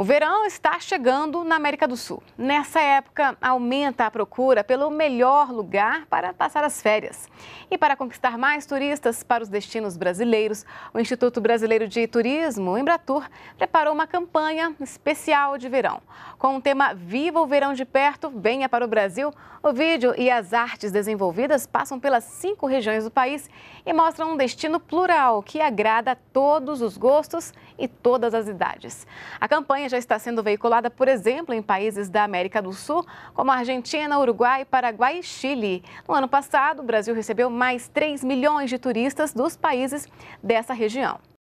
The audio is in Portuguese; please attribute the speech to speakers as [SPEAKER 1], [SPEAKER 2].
[SPEAKER 1] O verão está chegando na América do Sul. Nessa época, aumenta a procura pelo melhor lugar para passar as férias. E para conquistar mais turistas para os destinos brasileiros, o Instituto Brasileiro de Turismo, Embratur, preparou uma campanha especial de verão. Com o tema Viva o Verão de Perto, Venha para o Brasil, o vídeo e as artes desenvolvidas passam pelas cinco regiões do país e mostram um destino plural que agrada a todos os gostos e todas as idades. A campanha já está sendo veiculada, por exemplo, em países da América do Sul, como Argentina, Uruguai, Paraguai e Chile. No ano passado, o Brasil recebeu mais 3 milhões de turistas dos países dessa região.